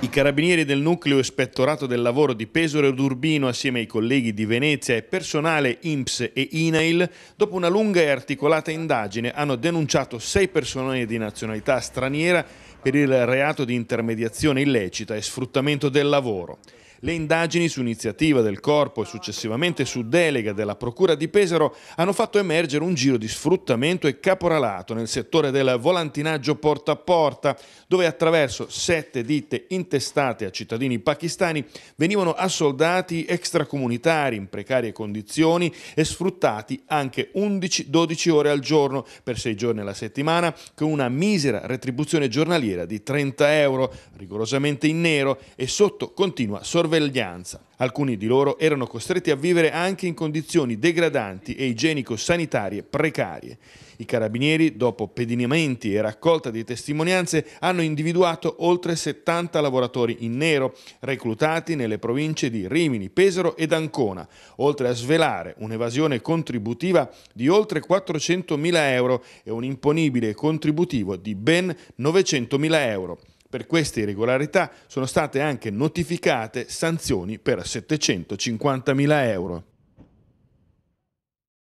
I carabinieri del nucleo ispettorato del lavoro di Pesaro ed Urbino assieme ai colleghi di Venezia e personale INPS e INAIL, dopo una lunga e articolata indagine, hanno denunciato sei persone di nazionalità straniera per il reato di intermediazione illecita e sfruttamento del lavoro. Le indagini su iniziativa del corpo e successivamente su delega della Procura di Pesaro hanno fatto emergere un giro di sfruttamento e caporalato nel settore del volantinaggio porta a porta, dove attraverso sette ditte intestate a cittadini pakistani venivano assoldati extracomunitari in precarie condizioni e sfruttati anche 11-12 ore al giorno per sei giorni alla settimana con una misera retribuzione giornaliera di 30 euro, rigorosamente in nero e sotto continua sorveglianza sorveglianza. Alcuni di loro erano costretti a vivere anche in condizioni degradanti e igienico-sanitarie precarie. I carabinieri, dopo pedinamenti e raccolta di testimonianze, hanno individuato oltre 70 lavoratori in nero, reclutati nelle province di Rimini, Pesaro ed Ancona, oltre a svelare un'evasione contributiva di oltre 400.000 euro e un imponibile contributivo di ben 900.000 euro. Per queste irregolarità sono state anche notificate sanzioni per 750.000 euro.